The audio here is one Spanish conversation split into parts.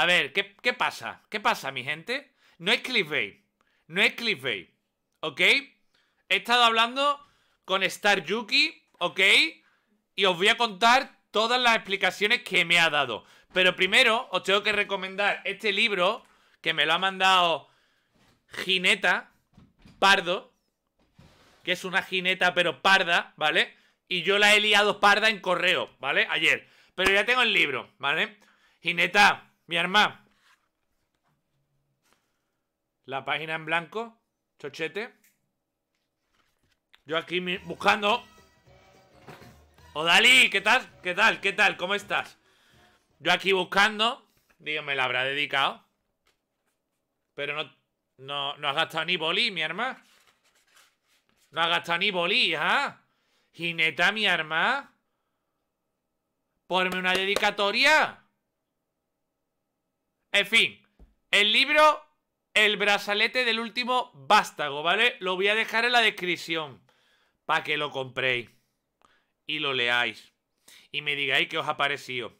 A ver, ¿qué, pasa? ¿Qué pasa, mi gente? No es Bay. No es Bay. ¿Ok? He estado hablando con Star Yuki, ¿ok? Y os voy a contar todas las explicaciones que me ha dado. Pero primero os tengo que recomendar este libro que me lo ha mandado Gineta Pardo, que es una jineta pero parda, ¿vale? Y yo la he liado parda en correo, ¿vale? Ayer. Pero ya tengo el libro, ¿vale? Gineta, mi arma. La página en blanco. Chochete. Yo aquí buscando. Odali, ¿qué tal? ¿Qué tal? ¿Qué tal? ¿Cómo estás? Yo aquí buscando. Digo, me la habrá dedicado. Pero no, no, no has gastado ni bolí, mi arma. No has gastado ni bolí, ¿ah? Gineta, mi arma. Ponme una dedicatoria. En fin, el libro El brazalete del último vástago, ¿vale? Lo voy a dejar en la descripción para que lo compréis y lo leáis y me digáis qué os ha parecido.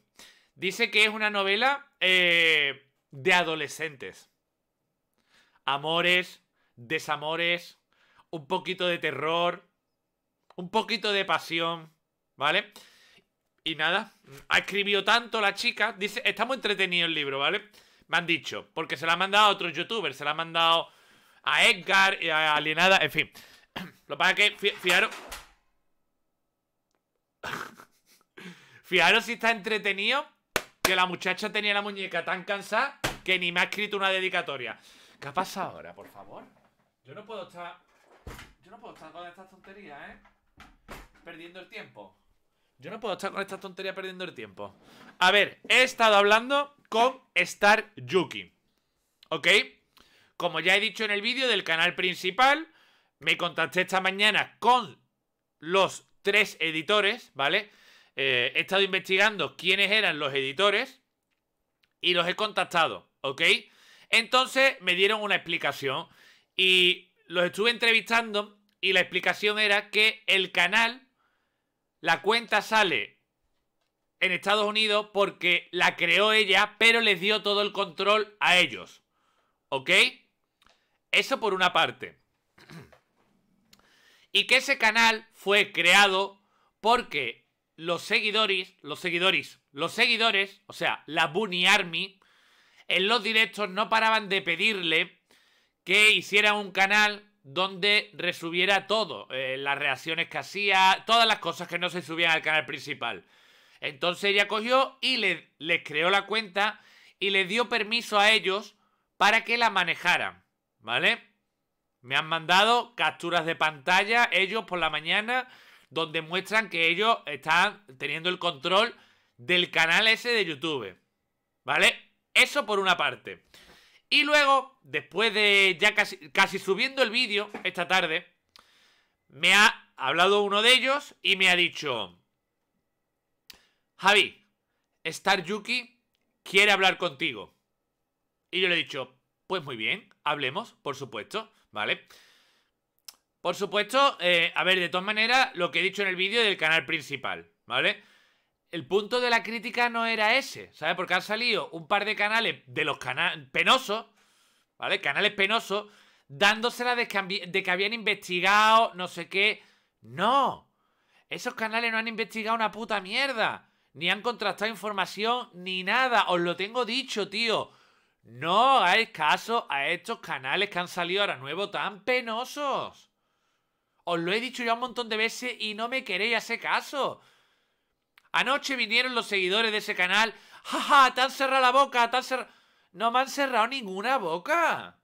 Dice que es una novela eh, de adolescentes. Amores, desamores, un poquito de terror, un poquito de pasión, ¿vale? Y nada, ha escribido tanto la chica. Dice, estamos muy entretenido el libro, ¿vale? Me han dicho, porque se la ha mandado a otros youtubers, se la ha mandado a Edgar, y a Alienada, en fin. Lo que pasa es que, fijaros. Fijaros si está entretenido que la muchacha tenía la muñeca tan cansada que ni me ha escrito una dedicatoria. ¿Qué ha pasado ahora, por favor? Yo no puedo estar. Yo no puedo estar con estas tonterías, ¿eh? Perdiendo el tiempo. Yo no puedo estar con esta tontería perdiendo el tiempo. A ver, he estado hablando con Star Yuki. ¿Ok? Como ya he dicho en el vídeo del canal principal, me contacté esta mañana con los tres editores, ¿vale? Eh, he estado investigando quiénes eran los editores y los he contactado, ¿ok? Entonces me dieron una explicación y los estuve entrevistando y la explicación era que el canal la cuenta sale en Estados Unidos porque la creó ella, pero les dio todo el control a ellos. ¿Ok? Eso por una parte. Y que ese canal fue creado porque los seguidores, los seguidores, los seguidores, o sea, la Bunny Army, en los directos no paraban de pedirle que hiciera un canal donde resubiera todo, eh, las reacciones que hacía, todas las cosas que no se subían al canal principal. Entonces ella cogió y le, les creó la cuenta y les dio permiso a ellos para que la manejaran, ¿vale? Me han mandado capturas de pantalla ellos por la mañana donde muestran que ellos están teniendo el control del canal ese de YouTube, ¿vale? Eso por una parte. Y luego, después de ya casi, subiendo el vídeo esta tarde, me ha hablado uno de ellos y me ha dicho, Javi, Star Yuki quiere hablar contigo. Y yo le he dicho, pues muy bien, hablemos, por supuesto, ¿vale? Por supuesto, eh, a ver, de todas maneras, lo que he dicho en el vídeo del canal principal, ¿vale? el punto de la crítica no era ese, ¿sabes? Porque han salido un par de canales de los canales penosos, ¿vale? Canales penosos, dándosela de que, de que habían investigado no sé qué. No, esos canales no han investigado una puta mierda, ni han contrastado información, ni nada, os lo tengo dicho, tío. No hagáis caso a estos canales que han salido ahora nuevo tan penosos. Os lo he dicho ya un montón de veces y no me queréis hacer caso. Anoche vinieron los seguidores de ese canal. ja! Ja, ¡Te han cerrado la boca! ¡Te han ¡No me han cerrado ninguna boca!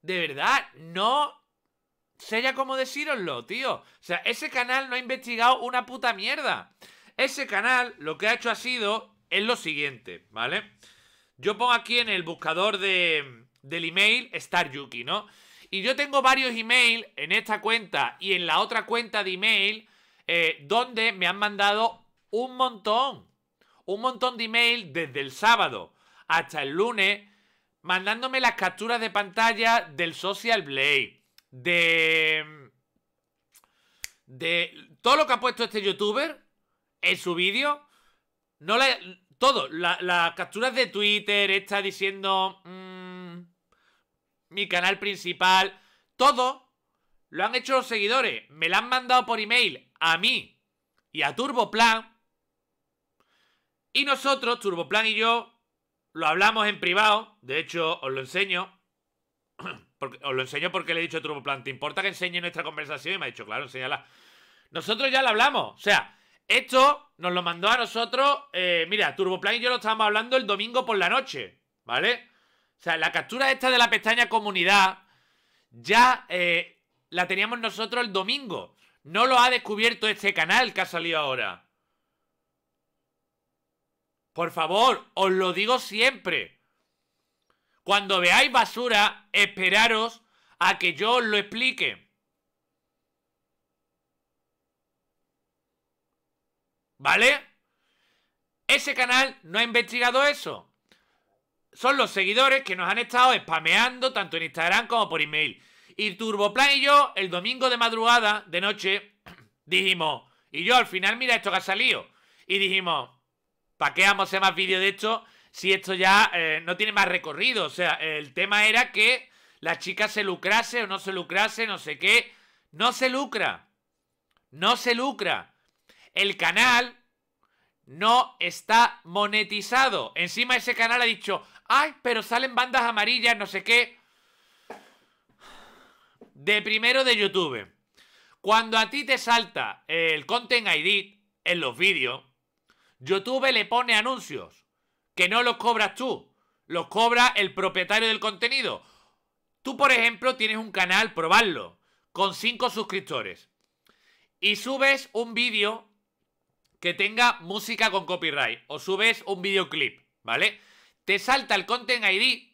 De verdad, no sé ya cómo decíroslo, tío. O sea, ese canal no ha investigado una puta mierda. Ese canal lo que ha hecho ha sido es lo siguiente, ¿vale? Yo pongo aquí en el buscador de, del email Star Yuki, ¿no? Y yo tengo varios emails en esta cuenta y en la otra cuenta de email eh, donde me han mandado un montón, un montón de email desde el sábado hasta el lunes, mandándome las capturas de pantalla del Social Blade, de... de todo lo que ha puesto este youtuber en su vídeo, no la, todo, las capturas de Twitter, esta diciendo mm, mi canal principal, todo lo han hecho los seguidores, me la han mandado por email a mí y a Turboplan. Y nosotros, Turboplan y yo, lo hablamos en privado. De hecho, os lo enseño. Porque, os lo enseño porque le he dicho a Turboplan, ¿te importa que enseñe nuestra conversación? Y me ha dicho, claro, enséñala. Nosotros ya lo hablamos. O sea, esto nos lo mandó a nosotros. Eh, mira, Turboplan y yo lo estábamos hablando el domingo por la noche. ¿Vale? O sea, la captura esta de la pestaña comunidad ya eh, la teníamos nosotros el domingo. No lo ha descubierto este canal que ha salido ahora. Por favor, os lo digo siempre. Cuando veáis basura, esperaros a que yo os lo explique. ¿Vale? Ese canal no ha investigado eso. Son los seguidores que nos han estado spameando tanto en Instagram como por email. Y Turboplan y yo, el domingo de madrugada, de noche, dijimos, y yo al final, mira esto que ha salido. Y dijimos, ¿para qué vamos a hacer más vídeos de esto si esto ya eh, no tiene más recorrido? O sea, el tema era que la chica se lucrase o no se lucrase, no sé qué. No se lucra. No se lucra. El canal no está monetizado. Encima ese canal ha dicho, ay, pero salen bandas amarillas, no sé qué de primero de YouTube. Cuando a ti te salta el Content ID en los vídeos, YouTube le pone anuncios que no los cobras tú, los cobra el propietario del contenido. Tú, por ejemplo, tienes un canal, probarlo, con 5 suscriptores y subes un vídeo que tenga música con copyright o subes un videoclip, ¿vale? Te salta el Content ID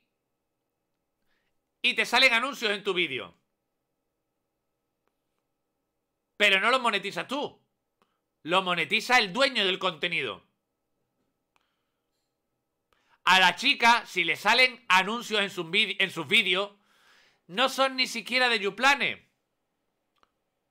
y te salen anuncios en tu vídeo. Pero no lo monetizas tú. Lo monetiza el dueño del contenido. A la chica, si le salen anuncios en, sus vídeos, no son ni siquiera de Yuplane.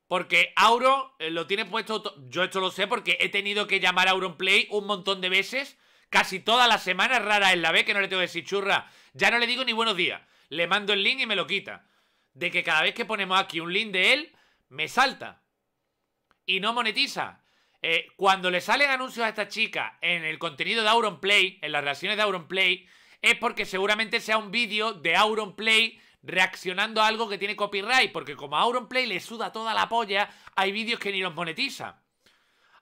Porque Auro eh, lo tiene puesto... Yo esto lo sé porque he tenido que llamar a Play un montón de veces. Casi todas las semanas, rara es la vez que no le tengo que decir churra. Ya no le digo ni buenos días. Le mando el link y me lo quita. De que cada vez que ponemos aquí un link de él, me salta y no monetiza. Eh, cuando le salen anuncios a esta chica en el contenido de Auron Play en las reacciones de Auron Play es porque seguramente sea un vídeo de Auron Play reaccionando a algo que tiene copyright, porque como a Auronplay le suda toda la polla, hay vídeos que ni los monetiza.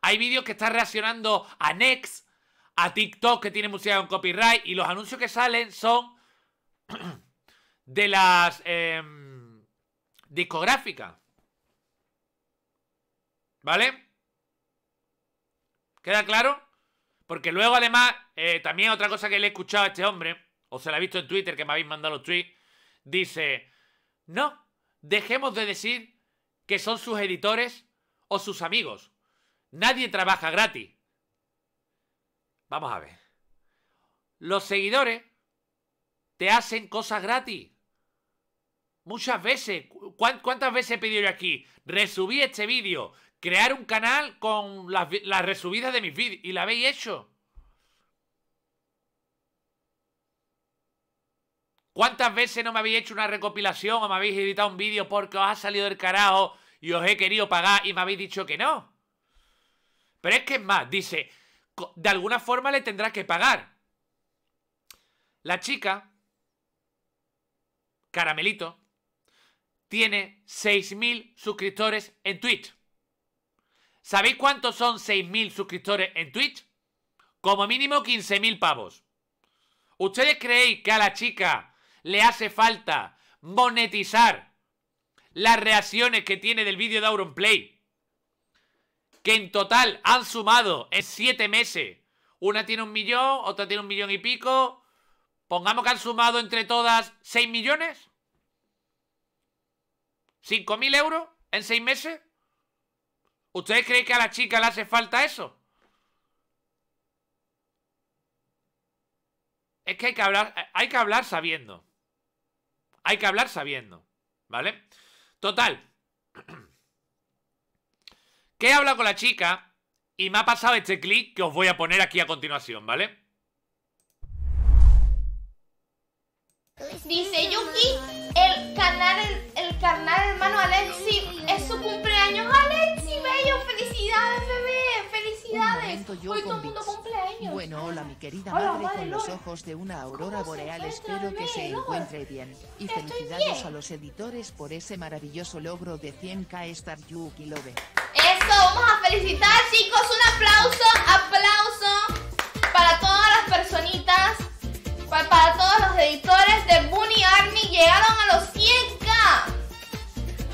Hay vídeos que están reaccionando a Next, a TikTok que tiene música con copyright, y los anuncios que salen son de las em, discográficas. ¿Vale? ¿Queda claro? Porque luego, además, eh, también otra cosa que le he escuchado a este hombre, o se la he visto en Twitter, que me habéis mandado los tweets, dice, no, dejemos de decir que son sus editores o sus amigos. Nadie trabaja gratis. Vamos a ver. Los seguidores te hacen cosas gratis. Muchas veces. ¿Cuántas veces he pedido yo aquí? Resubí este vídeo, crear un canal con las, resubidas de mis vídeos. Y la habéis hecho. ¿Cuántas veces no me habéis hecho una recopilación o me habéis editado un vídeo porque os ha salido del carajo y os he querido pagar y me habéis dicho que no? Pero es que es más, dice, de alguna forma le tendrás que pagar. La chica, Caramelito, tiene 6.000 suscriptores en Twitch. ¿Sabéis cuántos son 6.000 suscriptores en Twitch? Como mínimo 15.000 pavos. ¿Ustedes creéis que a la chica le hace falta monetizar las reacciones que tiene del vídeo de Play, Que en total han sumado en 7 meses. Una tiene un millón, otra tiene un millón y pico. Pongamos que han sumado entre todas 6 millones. ¿5.000 euros en 6 meses? ¿Ustedes creen que a la chica le hace falta eso? Es que hay que hablar, hay que hablar sabiendo. Hay que hablar sabiendo, ¿vale? Total. Que he hablado con la chica y me ha pasado este clic que os voy a poner aquí a continuación, ¿vale? Dice Yuki el carnal, el, hermano Alexi, es su cumpleaños. Alexi, bello, felicidades, bebé, felicidades. Hoy todo cumpleaños. Bueno, hola, mi querida madre, con los ojos de una aurora boreal. Espero que se encuentre bien. Y felicidades a los editores por ese maravilloso logro de 100k Star Yuki Love. Eso, vamos a felicitar, chicos. Un aplauso, aplauso para todas las personitas, para todos los editores llegaron a los 100k.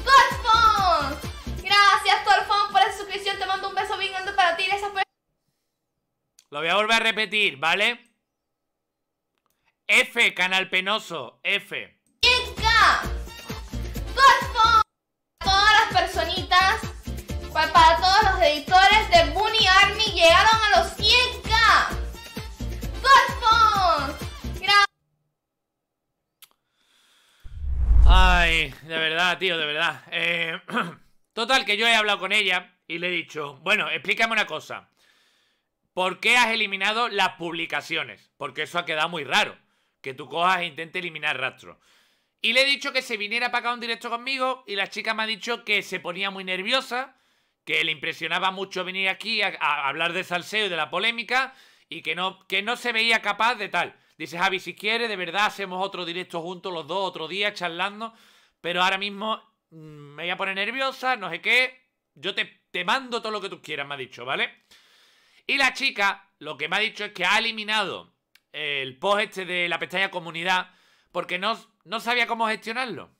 Torfón. Gracias, Torfón, por la suscripción. Te mando un beso bien grande para ti. Lo voy a volver a repetir, ¿vale? F, canal penoso. F. 100k. Todas las personitas, para, todos los editores de Bunny Army llegaron a los 100 de verdad, tío, de verdad. Eh, total, que yo he hablado con ella y le he dicho, bueno, explícame una cosa. ¿Por qué has eliminado las publicaciones? Porque eso ha quedado muy raro. Que tú cojas e intentes eliminar rastro. Y le he dicho que se viniera para acá un directo conmigo y la chica me ha dicho que se ponía muy nerviosa, que le impresionaba mucho venir aquí a, hablar de salseo y de la polémica y que no, que no se veía capaz de tal. Dice, Javi, si quieres, de verdad hacemos otro directo juntos los dos, otro día charlando pero ahora mismo mm, me voy a poner nerviosa, no sé qué. Yo te, te mando todo lo que tú quieras, me ha dicho, ¿vale? Y la chica lo que me ha dicho es que ha eliminado el post este de la pestaña comunidad porque no, no sabía cómo gestionarlo.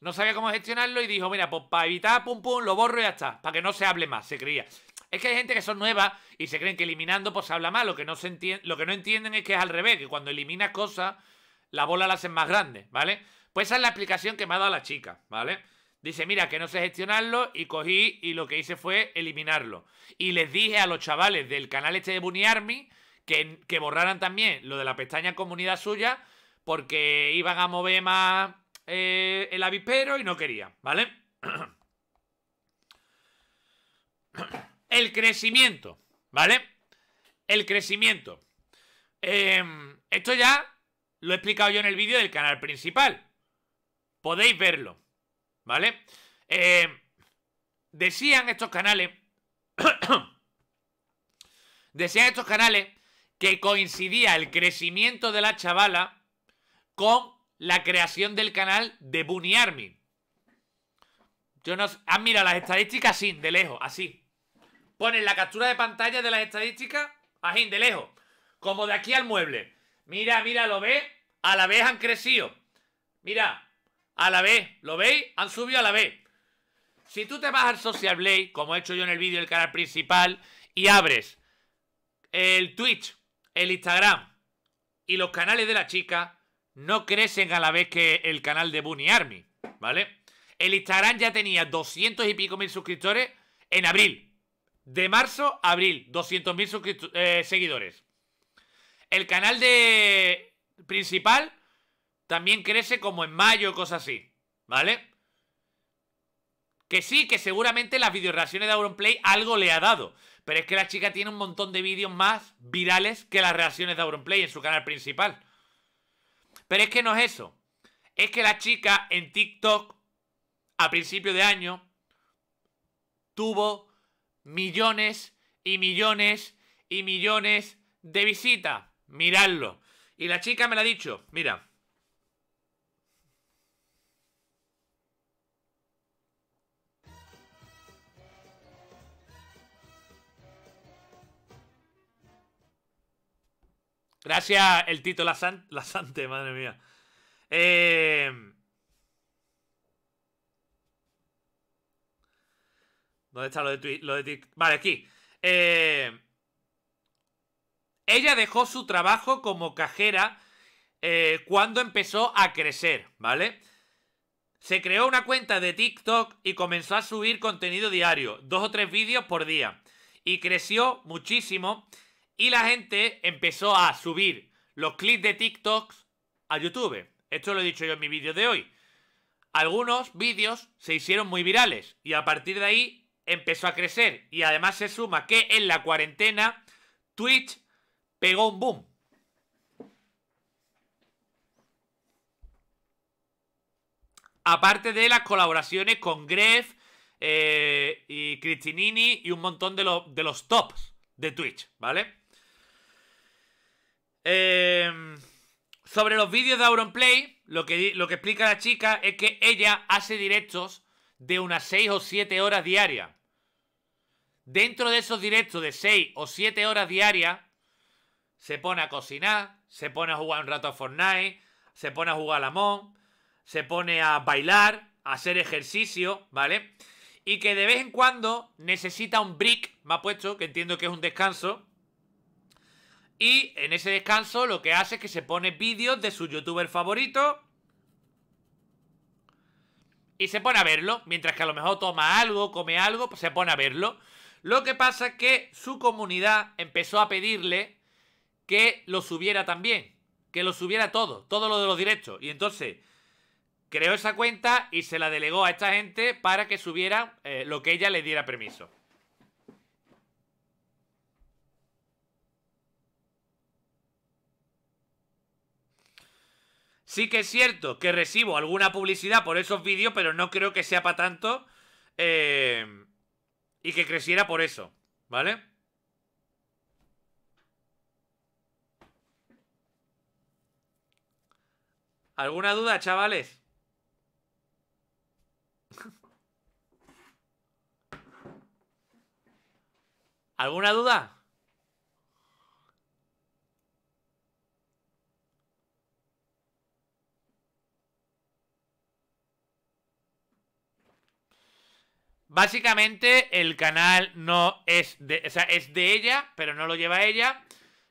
No sabía cómo gestionarlo y dijo, mira, pues para evitar pum pum, lo borro y ya está, para que no se hable más, se creía. Es que hay gente que son nuevas y se creen que eliminando pues se habla más, lo que no, se lo que no entienden es que es al revés, que cuando eliminas cosas, la bola la hacen más grande, ¿vale? Pues esa es la explicación que me ha dado la chica, ¿vale? Dice, mira, que no sé gestionarlo y cogí y lo que hice fue eliminarlo. Y les dije a los chavales del canal este de Bunny Army que, borraran también lo de la pestaña comunidad suya porque iban a mover más eh, el avispero y no quería, ¿vale? El crecimiento, ¿vale? El crecimiento. Em, esto ya lo he explicado yo en el vídeo del canal principal podéis verlo, ¿vale? Eh, decían estos canales, decían estos canales que coincidía el crecimiento de la chavala con la creación del canal de Bunny Army. Yo no, ah, mira, las estadísticas sin, de lejos, así. Ponen la captura de pantalla de las estadísticas, así, de lejos. Como de aquí al mueble. Mira, mira, ¿lo ve A la vez han crecido. Mira, a la vez, ¿Lo veis? Han subido a la vez. Si tú te vas al Social Blade, como he hecho yo en el vídeo del canal principal, y abres el Twitch, el Instagram y los canales de la chica, no crecen a la vez que el canal de Bunny Army, ¿vale? El Instagram ya tenía 200 y pico mil suscriptores en abril. De marzo a abril, 200 mil eh, seguidores. El canal de principal también crece como en mayo, cosas así, ¿vale? Que sí, que seguramente las videoreacciones de Auronplay algo le ha dado. Pero es que la chica tiene un montón de vídeos más virales que las reacciones de Auronplay en su canal principal. Pero es que no es eso. Es que la chica en TikTok, a principio de año, tuvo millones y millones y millones de visitas. Miradlo. Y la chica me la ha dicho. Mira. Gracias, el Tito Lasante, la madre mía. Eh, ¿Dónde está lo de, TikTok? lo de Vale, aquí. Eh, ella dejó su trabajo como cajera eh, cuando empezó a crecer, ¿vale? Se creó una cuenta de TikTok y comenzó a subir contenido diario, dos o tres vídeos por día. Y creció muchísimo y la gente empezó a subir los clips de TikToks a YouTube. Esto lo he dicho yo en mi vídeo de hoy. Algunos vídeos se hicieron muy virales y a partir de ahí empezó a crecer. Y además se suma que en la cuarentena Twitch pegó un boom. Aparte de las colaboraciones con Gref eh, y Cristinini y un montón de, de los tops de Twitch, ¿vale? Em, sobre los vídeos de Auronplay, lo que, lo que explica la chica es que ella hace directos de unas 6 o 7 horas diarias. Dentro de esos directos de 6 o 7 horas diarias, se pone a cocinar, se pone a jugar un rato a Fortnite, se pone a jugar a la mon, se pone a bailar, a hacer ejercicio, ¿vale? Y que de vez en cuando necesita un break, me ha puesto, que entiendo que es un descanso, y en ese descanso lo que hace es que se pone vídeos de su youtuber favorito. Y se pone a verlo. Mientras que a lo mejor toma algo, come algo, pues se pone a verlo. Lo que pasa es que su comunidad empezó a pedirle que lo subiera también. Que lo subiera todo, todo lo de los directos. Y entonces creó esa cuenta y se la delegó a esta gente para que subiera eh, lo que ella le diera permiso. Sí que es cierto que recibo alguna publicidad por esos vídeos, pero no creo que sea para tanto. Eh, y que creciera por eso, ¿vale? ¿Alguna duda, chavales? ¿Alguna duda? Básicamente, el canal no es de. O sea, es de ella, pero no lo lleva ella.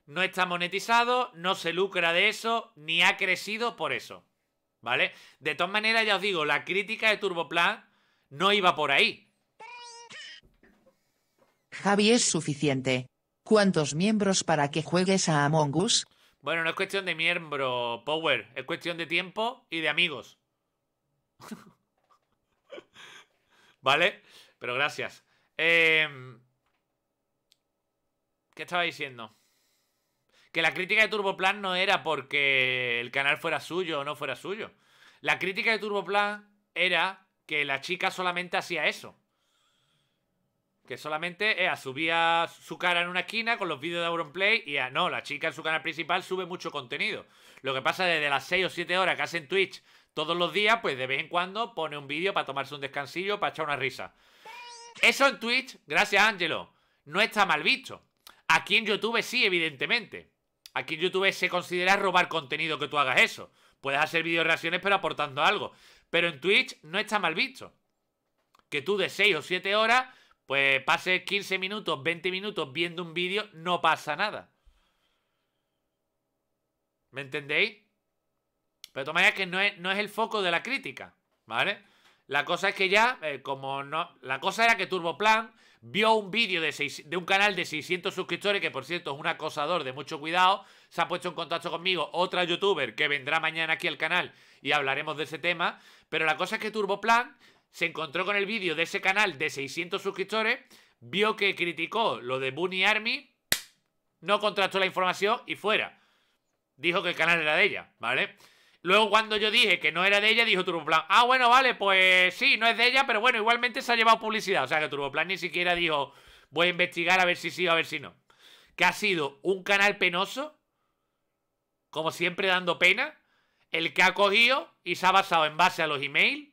No está monetizado, no se lucra de eso, ni ha crecido por eso. ¿Vale? De todas maneras, ya os digo, la crítica de Turboplan no iba por ahí. Javi es suficiente. ¿Cuántos miembros para que juegues a Among Us? Bueno, no es cuestión de miembro, Power. Es cuestión de tiempo y de amigos. ¿Vale? Pero gracias. Em, ¿Qué estaba diciendo? Que la crítica de Plan no era porque el canal fuera suyo o no fuera suyo. La crítica de Turboplan era que la chica solamente hacía eso. Que solamente eh, subía su cara en una esquina con los vídeos de Auronplay y ah, no, la chica en su canal principal sube mucho contenido. Lo que pasa es desde las 6 o 7 horas que hacen Twitch todos los días, pues de vez en cuando pone un vídeo para tomarse un descansillo, para echar una risa. Eso en Twitch, gracias Ángelo, no está mal visto. Aquí en YouTube sí, evidentemente. Aquí en YouTube se considera robar contenido que tú hagas eso. Puedes hacer video reacciones pero aportando algo. Pero en Twitch no está mal visto. Que tú de 6 o 7 horas, pues pases 15 minutos, 20 minutos viendo un vídeo, no pasa nada. ¿Me entendéis? Pero toma que no es, no es el foco de la crítica, ¿vale? La cosa es que ya, eh, como no... La cosa era que Turboplan vio un vídeo de, de un canal de 600 suscriptores, que por cierto es un acosador de mucho cuidado, se ha puesto en contacto conmigo otra youtuber que vendrá mañana aquí al canal y hablaremos de ese tema, pero la cosa es que Turboplan se encontró con el vídeo de ese canal de 600 suscriptores, vio que criticó lo de Bunny Army, no contrastó la información y fuera. Dijo que el canal era de ella, ¿vale? Luego cuando yo dije que no era de ella, dijo Turboplan, ah, bueno, vale, pues sí, no es de ella, pero bueno, igualmente se ha llevado publicidad. O sea que Turboplan ni siquiera dijo, voy a investigar a ver si sí o a ver si no. Que ha sido un canal penoso, como siempre dando pena, el que ha cogido y se ha basado en base a los emails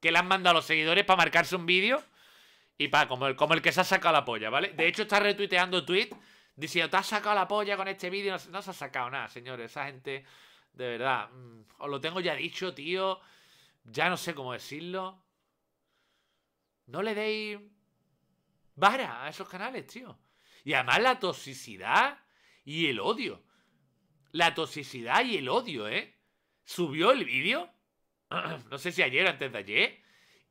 que le han mandado a los seguidores para marcarse un vídeo y para como el, como el que se ha sacado la polla, ¿vale? De hecho está retuiteando tweet diciendo, te has sacado la polla con este vídeo, no, no se ha sacado nada, señores, esa gente... De verdad, mm, os lo tengo ya dicho, tío. Ya no sé cómo decirlo. No le deis vara a esos canales, tío. Y además la toxicidad y el odio. La toxicidad y el odio, ¿eh? Subió el vídeo, no sé si ayer o antes de ayer,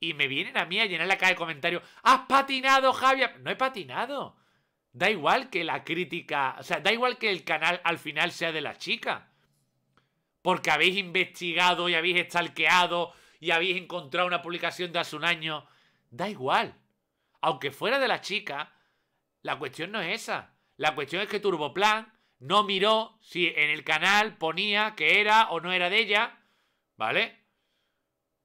y me vienen a mí a llenar la caja de comentarios. ¡Has patinado, Javier! No he patinado. Da igual que la crítica, o sea, da igual que el canal al final sea de la chica porque habéis investigado y habéis estalqueado y habéis encontrado una publicación de hace un año. Da igual. Aunque fuera de la chica, la cuestión no es esa. La cuestión es que Turboplan no miró si en el canal ponía que era o no era de ella, ¿vale?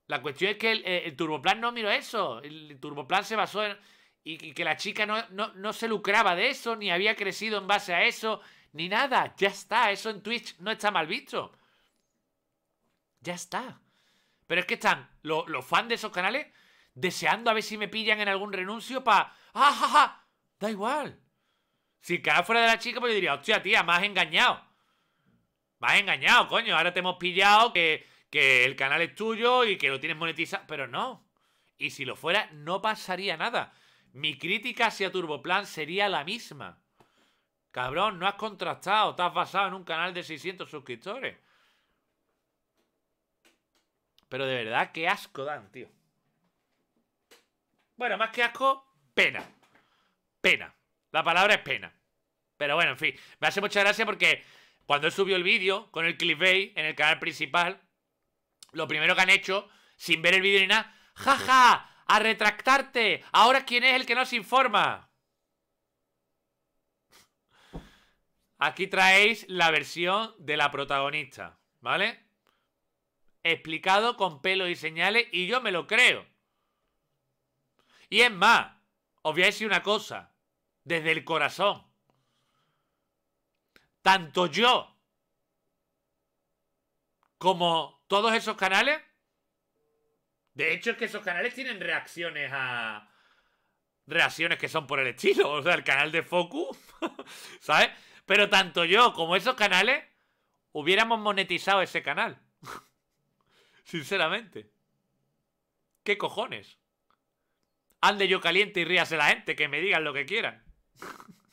La cuestión es que el, Turboplan no miró eso. El, Turboplan se basó en... Y, que la chica no, no, no se lucraba de eso, ni había crecido en base a eso, ni nada. Ya está, eso en Twitch no está mal visto. Ya está. Pero es que están los, fans de esos canales deseando a ver si me pillan en algún renuncio para... Ah, ja, ja, ja! Da igual. Si quedas fuera de la chica, pues yo diría, hostia, tía, me has engañado. Me has engañado, coño. Ahora te hemos pillado que, el canal es tuyo y que lo tienes monetizado. Pero no. Y si lo fuera, no pasaría nada. Mi crítica hacia Turboplan sería la misma. Cabrón, no has contrastado, Estás basado en un canal de 600 suscriptores. Pero de verdad, qué asco dan, tío. Bueno, más que asco, pena. Pena. La palabra es pena. Pero bueno, en fin. Me hace mucha gracia porque cuando subió el vídeo con el bay en el canal principal, lo primero que han hecho, sin ver el vídeo ni nada, ¡jaja! ¡A retractarte! ¿Ahora quién es el que nos informa? Aquí traéis la versión de la protagonista, ¿vale? explicado con pelos y señales y yo me lo creo. Y es más, os voy a decir una cosa, desde el corazón. Tanto yo como todos esos canales, de hecho es que esos canales tienen reacciones a... Reacciones que son por el estilo, o sea, el canal de Focus, ¿sabes? Pero tanto yo como esos canales hubiéramos monetizado ese canal. Sinceramente. ¿Qué cojones? Ande yo caliente y ríase la gente, que me digan lo que quieran.